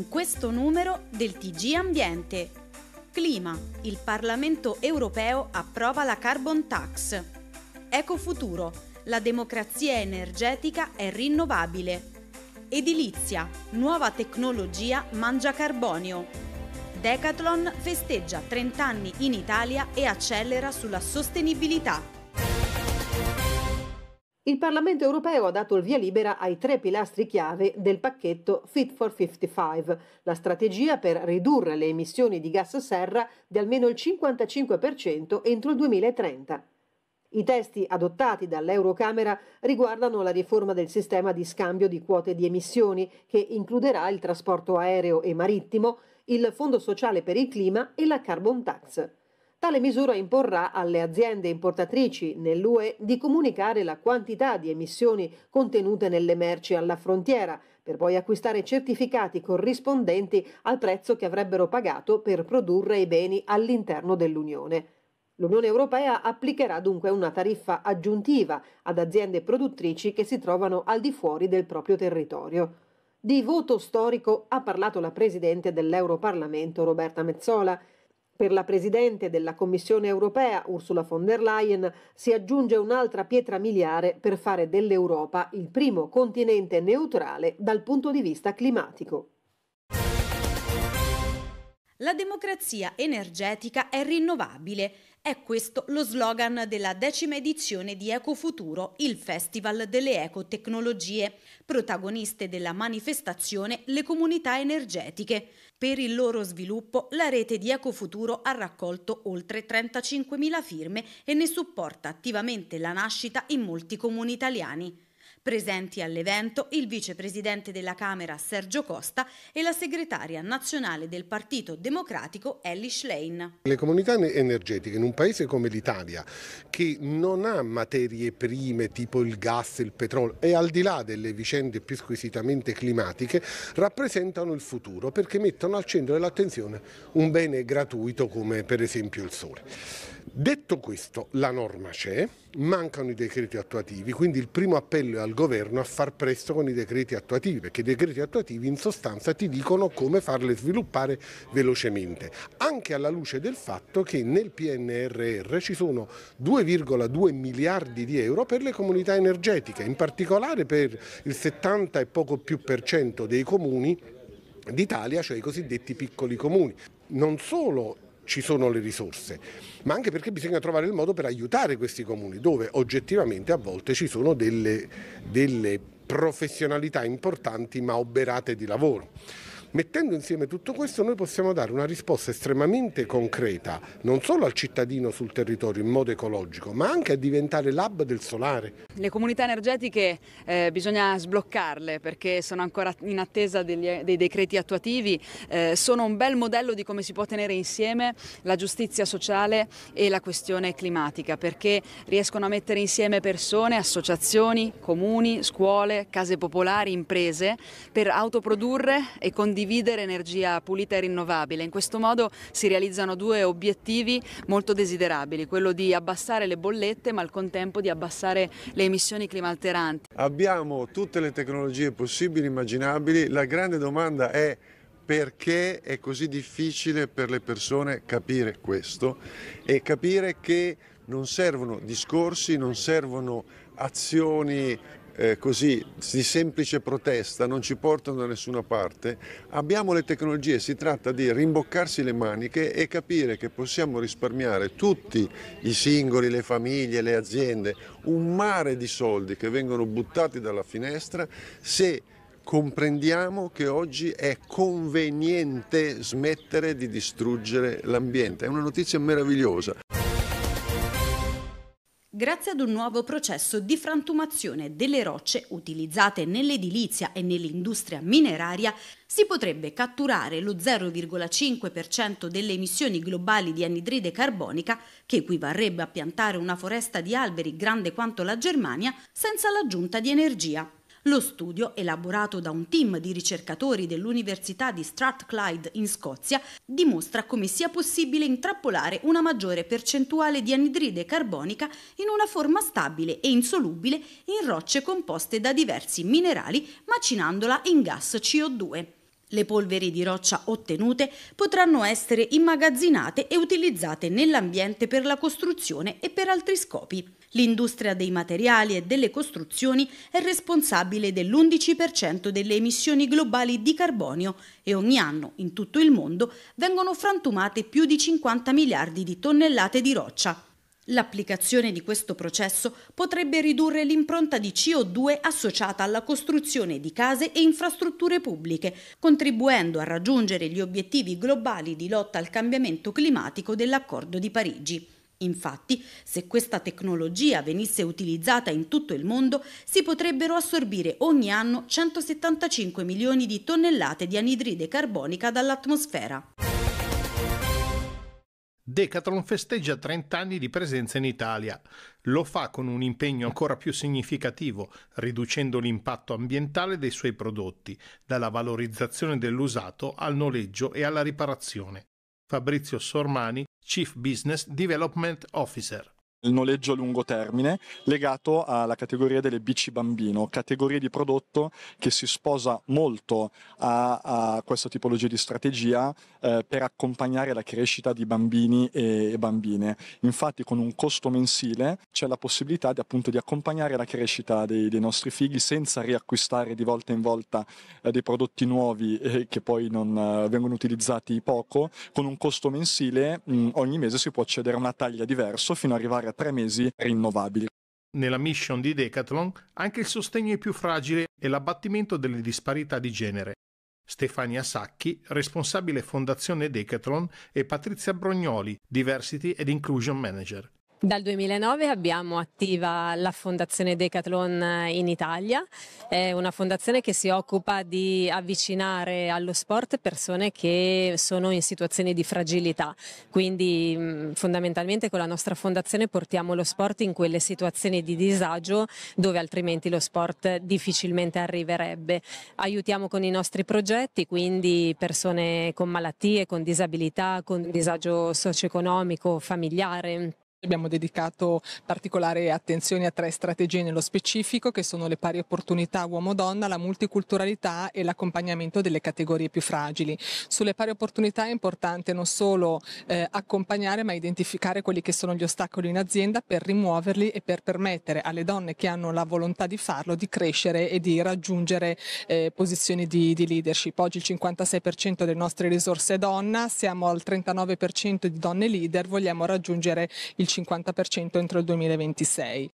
in questo numero del TG Ambiente. Clima. Il Parlamento europeo approva la carbon tax. Ecofuturo. La democrazia energetica è rinnovabile. Edilizia. Nuova tecnologia mangia carbonio. Decathlon festeggia 30 anni in Italia e accelera sulla sostenibilità il Parlamento europeo ha dato il via libera ai tre pilastri chiave del pacchetto Fit for 55, la strategia per ridurre le emissioni di gas serra di almeno il 55% entro il 2030. I testi adottati dall'Eurocamera riguardano la riforma del sistema di scambio di quote di emissioni, che includerà il trasporto aereo e marittimo, il Fondo sociale per il clima e la carbon tax. Tale misura imporrà alle aziende importatrici nell'UE di comunicare la quantità di emissioni contenute nelle merci alla frontiera, per poi acquistare certificati corrispondenti al prezzo che avrebbero pagato per produrre i beni all'interno dell'Unione. L'Unione Europea applicherà dunque una tariffa aggiuntiva ad aziende produttrici che si trovano al di fuori del proprio territorio. Di voto storico ha parlato la Presidente dell'Europarlamento Roberta Mezzola. Per la Presidente della Commissione europea, Ursula von der Leyen, si aggiunge un'altra pietra miliare per fare dell'Europa il primo continente neutrale dal punto di vista climatico. La democrazia energetica è rinnovabile. È questo lo slogan della decima edizione di Ecofuturo, il Festival delle Ecotecnologie. Protagoniste della manifestazione le comunità energetiche. Per il loro sviluppo la rete di Ecofuturo ha raccolto oltre 35.000 firme e ne supporta attivamente la nascita in molti comuni italiani. Presenti all'evento il vicepresidente della Camera Sergio Costa e la segretaria nazionale del Partito Democratico Ellie Schlein. Le comunità energetiche in un paese come l'Italia che non ha materie prime tipo il gas, il petrolio e al di là delle vicende più squisitamente climatiche rappresentano il futuro perché mettono al centro dell'attenzione un bene gratuito come per esempio il sole. Detto questo, la norma c'è, mancano i decreti attuativi, quindi il primo appello è al governo a far presto con i decreti attuativi, perché i decreti attuativi in sostanza ti dicono come farle sviluppare velocemente, anche alla luce del fatto che nel PNRR ci sono 2,2 miliardi di euro per le comunità energetiche, in particolare per il 70 e poco più per cento dei comuni d'Italia, cioè i cosiddetti piccoli comuni. Non solo ci sono le risorse, ma anche perché bisogna trovare il modo per aiutare questi comuni dove oggettivamente a volte ci sono delle, delle professionalità importanti ma oberate di lavoro. Mettendo insieme tutto questo noi possiamo dare una risposta estremamente concreta non solo al cittadino sul territorio in modo ecologico ma anche a diventare l'hub del solare. Le comunità energetiche eh, bisogna sbloccarle perché sono ancora in attesa degli, dei decreti attuativi, eh, sono un bel modello di come si può tenere insieme la giustizia sociale e la questione climatica perché riescono a mettere insieme persone, associazioni, comuni, scuole, case popolari, imprese per autoprodurre e condividere condividere energia pulita e rinnovabile. In questo modo si realizzano due obiettivi molto desiderabili, quello di abbassare le bollette ma al contempo di abbassare le emissioni climalteranti. Abbiamo tutte le tecnologie possibili, e immaginabili, la grande domanda è perché è così difficile per le persone capire questo e capire che non servono discorsi, non servono azioni eh, così di semplice protesta non ci portano da nessuna parte, abbiamo le tecnologie, si tratta di rimboccarsi le maniche e capire che possiamo risparmiare tutti i singoli, le famiglie, le aziende, un mare di soldi che vengono buttati dalla finestra se comprendiamo che oggi è conveniente smettere di distruggere l'ambiente. È una notizia meravigliosa grazie ad un nuovo processo di frantumazione delle rocce utilizzate nell'edilizia e nell'industria mineraria, si potrebbe catturare lo 0,5% delle emissioni globali di anidride carbonica, che equivarrebbe a piantare una foresta di alberi grande quanto la Germania, senza l'aggiunta di energia. Lo studio, elaborato da un team di ricercatori dell'Università di Strathclyde in Scozia, dimostra come sia possibile intrappolare una maggiore percentuale di anidride carbonica in una forma stabile e insolubile in rocce composte da diversi minerali macinandola in gas CO2. Le polveri di roccia ottenute potranno essere immagazzinate e utilizzate nell'ambiente per la costruzione e per altri scopi. L'industria dei materiali e delle costruzioni è responsabile dell'11% delle emissioni globali di carbonio e ogni anno in tutto il mondo vengono frantumate più di 50 miliardi di tonnellate di roccia. L'applicazione di questo processo potrebbe ridurre l'impronta di CO2 associata alla costruzione di case e infrastrutture pubbliche, contribuendo a raggiungere gli obiettivi globali di lotta al cambiamento climatico dell'accordo di Parigi. Infatti, se questa tecnologia venisse utilizzata in tutto il mondo, si potrebbero assorbire ogni anno 175 milioni di tonnellate di anidride carbonica dall'atmosfera. Decathlon festeggia 30 anni di presenza in Italia. Lo fa con un impegno ancora più significativo, riducendo l'impatto ambientale dei suoi prodotti, dalla valorizzazione dell'usato al noleggio e alla riparazione. Fabrizio Sormani Chief Business Development Officer. il noleggio a lungo termine legato alla categoria delle bici bambino, categoria di prodotto che si sposa molto a, a questa tipologia di strategia eh, per accompagnare la crescita di bambini e, e, bambine. Infatti con un costo mensile c'è la possibilità di, appunto di accompagnare la crescita dei, dei nostri figli senza riacquistare di volta in volta eh, dei prodotti nuovi eh, che poi non eh, vengono utilizzati poco, con un costo mensile mh, mm, ogni mese si può accedere a una taglia diversa fino ad arrivare per tre mesi rinnovabili. Nella mission di Decathlon anche il sostegno ai più fragili e l'abbattimento delle disparità di genere. Stefania Sacchi, responsabile Fondazione Decathlon, e Patrizia Brognoli, Diversity and Inclusion Manager. Dal 2009 abbiamo attiva la Fondazione Decathlon eh, in Italia, è una fondazione che si occupa di avvicinare allo sport persone che sono in situazioni di fragilità, quindi mm, fondamentalmente con la nostra fondazione portiamo lo sport in quelle situazioni di disagio dove altrimenti lo sport difficilmente arriverebbe. Aiutiamo con i nostri progetti, quindi persone con malattie, con disabilità, con disagio socio-economico, familiare Abbiamo dedicato particolare attenzione a tre strategie nello specifico che sono le pari opportunità uomo-donna, la multiculturalità e l'accompagnamento delle categorie più fragili. Sulle pari opportunità è importante non solo eh, accompagnare ma identificare quelli che sono gli ostacoli in azienda per rimuoverli e per permettere alle donne che hanno la volontà di farlo di crescere e di raggiungere eh, posizioni di, di leadership. Oggi il 56% delle nostre risorse è donna, siamo al 39% di donne leader, vogliamo raggiungere il 50% entro il 2026.